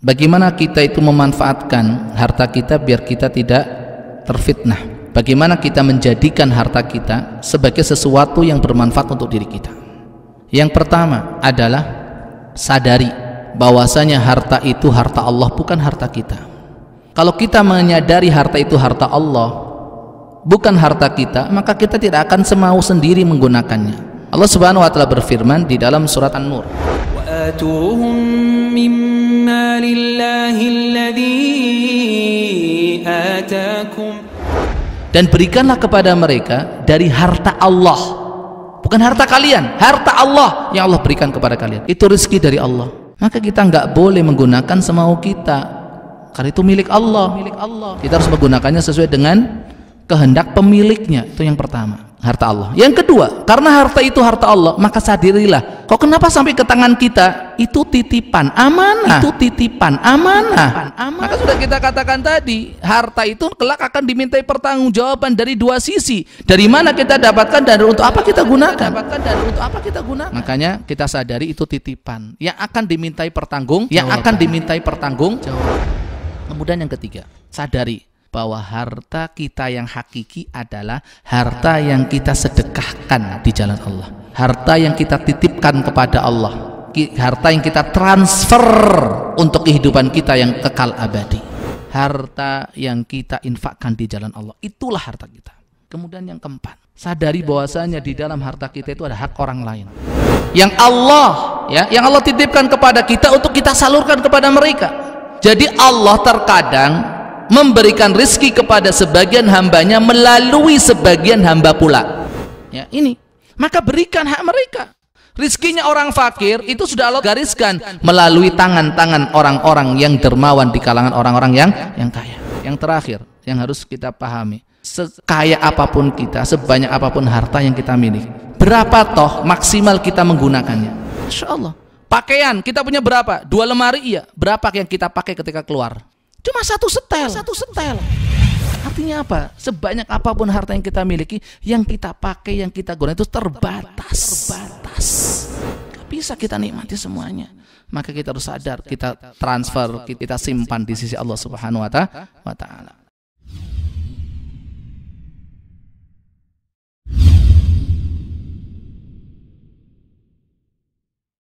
Bagaimana kita itu memanfaatkan harta kita biar kita tidak terfitnah? Bagaimana kita menjadikan harta kita sebagai sesuatu yang bermanfaat untuk diri kita? Yang pertama adalah sadari bahwasanya harta itu harta Allah bukan harta kita. Kalau kita menyadari harta itu harta Allah bukan harta kita, maka kita tidak akan semau sendiri menggunakannya. Allah Subhanahu wa taala berfirman di dalam surat An-Nur. وآتوهم من مال الذي آتاكم dan berikanlah kepada mereka dari harta Allah bukan harta kalian harta Allah yang Allah berikan kepada kalian itu rezeki dari Allah maka kita nggak boleh menggunakan semau kita karena itu milik Allah milik Allah kita harus menggunakannya sesuai dengan kehendak pemiliknya itu yang pertama harta Allah yang kedua karena harta itu harta Allah maka sadirilah Kok kenapa sampai ke tangan kita? Itu titipan, amanah. Itu titipan, amanah. amanah. Maka sudah kita katakan tadi, harta itu kelak akan dimintai pertanggungjawaban dari dua sisi. Dari mana kita dapatkan dan untuk apa kita gunakan? Dapatkan dan untuk apa kita gunakan? Makanya kita sadari itu titipan yang akan dimintai pertanggung, yang akan dimintai pertanggung. Kemudian yang ketiga, sadari bahwa harta kita yang hakiki adalah harta yang kita sedekahkan di jalan Allah harta yang kita titipkan kepada Allah harta yang kita transfer untuk kehidupan kita yang kekal abadi harta yang kita infakkan di jalan Allah itulah harta kita kemudian yang keempat sadari bahwasanya di dalam harta kita itu ada hak orang lain yang Allah ya yang Allah titipkan kepada kita untuk kita salurkan kepada mereka jadi Allah terkadang memberikan rizki kepada sebagian hambanya melalui sebagian hamba pula ya ini maka berikan hak mereka. Rizkinya orang fakir itu sudah Allah gariskan melalui tangan-tangan orang-orang yang dermawan di kalangan orang-orang yang yang kaya. Yang terakhir yang harus kita pahami, sekaya apapun kita, sebanyak apapun harta yang kita miliki, berapa toh maksimal kita menggunakannya? Insya Allah. Pakaian kita punya berapa? Dua lemari iya. Berapa yang kita pakai ketika keluar? Cuma satu setel. Satu setel. Artinya apa? Sebanyak apapun harta yang kita miliki, yang kita pakai, yang kita gunakan itu terbatas. Terbatas. Gak bisa kita nikmati semuanya. Maka kita harus sadar, kita transfer, kita simpan di sisi Allah Subhanahu wa taala.